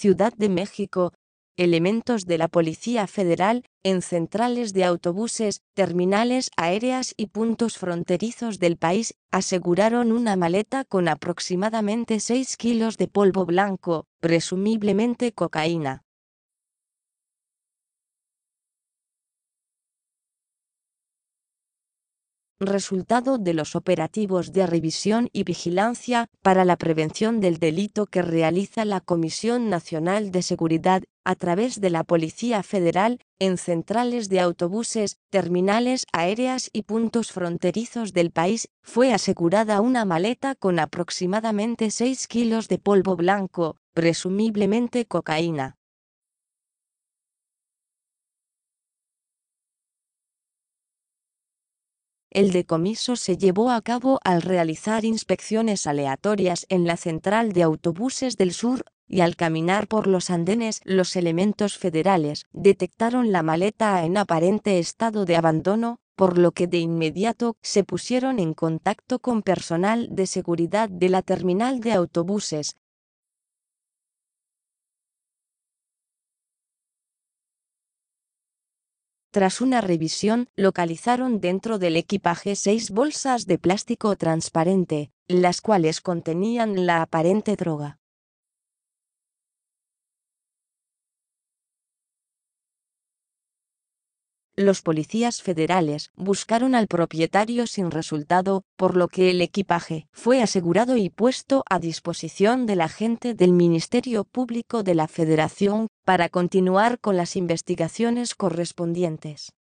Ciudad de México, elementos de la Policía Federal, en centrales de autobuses, terminales aéreas y puntos fronterizos del país, aseguraron una maleta con aproximadamente 6 kilos de polvo blanco, presumiblemente cocaína. resultado de los operativos de revisión y vigilancia para la prevención del delito que realiza la Comisión Nacional de Seguridad a través de la Policía Federal en centrales de autobuses, terminales aéreas y puntos fronterizos del país, fue asegurada una maleta con aproximadamente 6 kilos de polvo blanco, presumiblemente cocaína. El decomiso se llevó a cabo al realizar inspecciones aleatorias en la central de autobuses del sur, y al caminar por los andenes los elementos federales detectaron la maleta en aparente estado de abandono, por lo que de inmediato se pusieron en contacto con personal de seguridad de la terminal de autobuses, Tras una revisión, localizaron dentro del equipaje seis bolsas de plástico transparente, las cuales contenían la aparente droga. Los policías federales buscaron al propietario sin resultado, por lo que el equipaje fue asegurado y puesto a disposición del agente del Ministerio Público de la Federación para continuar con las investigaciones correspondientes.